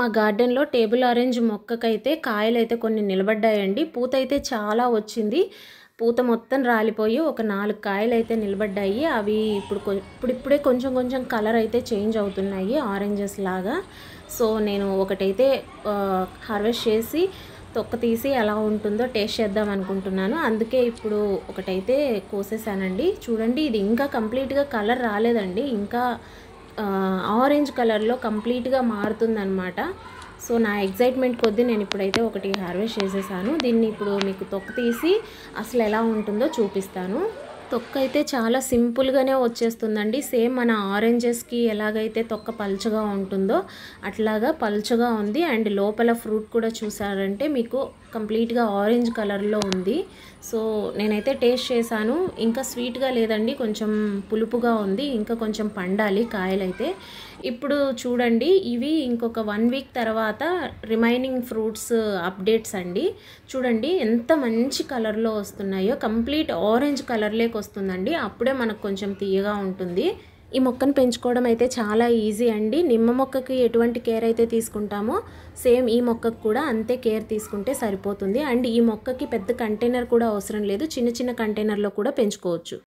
మా గార్డెన్లో table orange మొక్కకైతే కాయలైతే కొన్ని నిలబడ్డాయండి పూత అయితే చాలా వచ్చింది పూత మొత్తం రాలిపోయి ఒక నాలుగు కాయలు అయితే నిలబడ్డాయి అవి ఇప్పుడు ఇప్పుడిప్పుడే కొంచెం కొంచెం కలర్ అయితే చేంజ్ అవుతున్నాయి ఆరెంజెస్ లాగా సో నేను ఒకటైతే హార్వెస్ట్ చేసి తొక్క తీసి ఎలా ఉంటుందో టేస్ట్ చేద్దాం అనుకుంటున్నాను అందుకే ఇప్పుడు ఒకటైతే కోసేసానండి చూడండి ఇది ఇంకా కంప్లీట్గా కలర్ రాలేదండి ఇంకా ఆరెంజ్ కలర్లో కంప్లీట్గా మారుతుందనమాట సో నా ఎగ్జైట్మెంట్ కొద్దీ నేను ఇప్పుడైతే ఒకటి హార్వెస్ట్ చేసేసాను దీన్ని ఇప్పుడు మీకు తొక్క తీసి అసలు ఎలా ఉంటుందో చూపిస్తాను తొక్క అయితే చాలా సింపుల్గానే వచ్చేస్తుందండి సేమ్ మన ఆరెంజెస్కి ఎలాగైతే తొక్క పలుచగా ఉంటుందో అట్లాగా పలుచగా ఉంది అండ్ లోపల ఫ్రూట్ కూడా చూసారంటే మీకు కంప్లీట్గా ఆరెంజ్ కలర్లో ఉంది సో నేనైతే టేస్ట్ చేశాను ఇంకా స్వీట్గా లేదండి కొంచెం పులుపుగా ఉంది ఇంకా కొంచెం పండాలి కాయలైతే ఇప్పుడు చూడండి ఇవి ఇంకొక వన్ వీక్ తర్వాత రిమైనింగ్ ఫ్రూట్స్ అప్డేట్స్ అండి చూడండి ఎంత మంచి కలర్లో వస్తున్నాయో కంప్లీట్ ఆరెంజ్ కలర్లోకి వస్తుందండి అప్పుడే మనకు కొంచెం తీయగా ఉంటుంది ఈ మొక్కను పెంచుకోవడం అయితే చాలా ఈజీ అండి నిమ్మ మొక్కకి ఎటువంటి కేర్ అయితే తీసుకుంటామో సేమ్ ఈ మొక్కకు కూడా అంతే కేర్ తీసుకుంటే సరిపోతుంది అండ్ ఈ మొక్కకి పెద్ద కంటైనర్ కూడా అవసరం లేదు చిన్న చిన్న కంటైనర్లో కూడా పెంచుకోవచ్చు